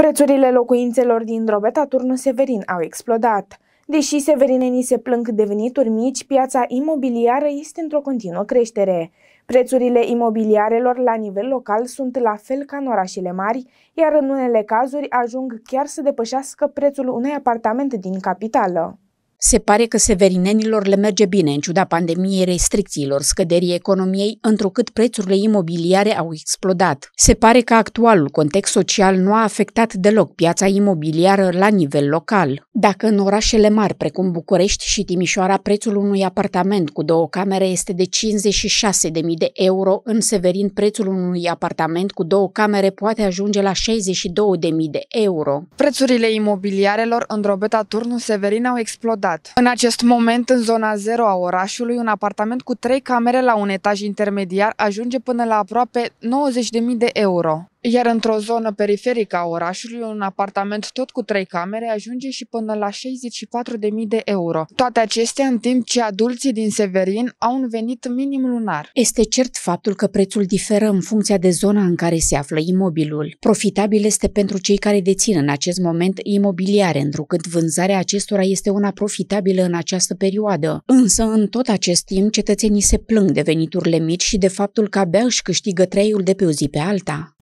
Prețurile locuințelor din Drobeta Turnu Severin au explodat. Deși severinenii se plâng de venituri mici, piața imobiliară este într-o continuă creștere. Prețurile imobiliarelor la nivel local sunt la fel ca în orașele mari, iar în unele cazuri ajung chiar să depășească prețul unui apartament din capitală. Se pare că severinenilor le merge bine în ciuda pandemiei restricțiilor, scăderii economiei, întrucât prețurile imobiliare au explodat. Se pare că actualul context social nu a afectat deloc piața imobiliară la nivel local. Dacă în orașele mari, precum București și Timișoara, prețul unui apartament cu două camere este de 56.000 de euro, în Severin prețul unui apartament cu două camere poate ajunge la 62.000 de euro. Prețurile imobiliarelor în Drobeta turnul Severin au explodat stat. În acest moment, în zona 0 a orașului, un apartament cu 3 camere la un etaj intermediar ajunge până la aproape 90.000 de euro. Iar într-o zonă periferică a orașului, un apartament tot cu trei camere ajunge și până la 64.000 de euro. Toate acestea în timp ce adulții din Severin au un venit minim lunar. Este cert faptul că prețul diferă în funcția de zona în care se află imobilul. Profitabil este pentru cei care dețin în acest moment imobiliare, întrucât vânzarea acestora este una profitabilă în această perioadă. Însă, în tot acest timp, cetățenii se plâng de veniturile mici și de faptul că abia își câștigă treiul de pe o zi pe alta.